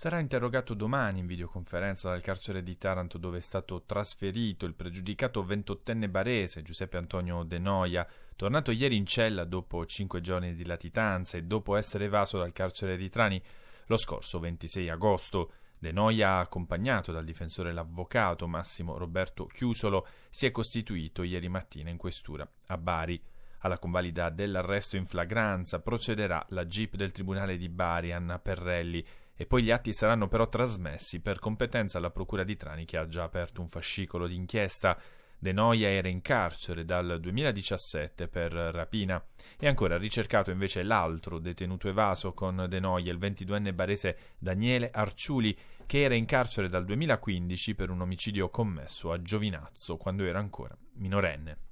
Sarà interrogato domani in videoconferenza dal carcere di Taranto dove è stato trasferito il pregiudicato ventottenne barese Giuseppe Antonio De Noia, tornato ieri in cella dopo cinque giorni di latitanza e dopo essere evaso dal carcere di Trani lo scorso 26 agosto. De Noia, accompagnato dal difensore e l'avvocato Massimo Roberto Chiusolo, si è costituito ieri mattina in questura a Bari. Alla convalida dell'arresto in flagranza procederà la GIP del Tribunale di Bari, Anna Perrelli, e poi gli atti saranno però trasmessi per competenza alla Procura di Trani che ha già aperto un fascicolo d'inchiesta. De Noia era in carcere dal 2017 per rapina. E ancora ricercato invece l'altro detenuto evaso con De Noia, il 22enne barese Daniele Arciuli, che era in carcere dal 2015 per un omicidio commesso a Giovinazzo quando era ancora minorenne.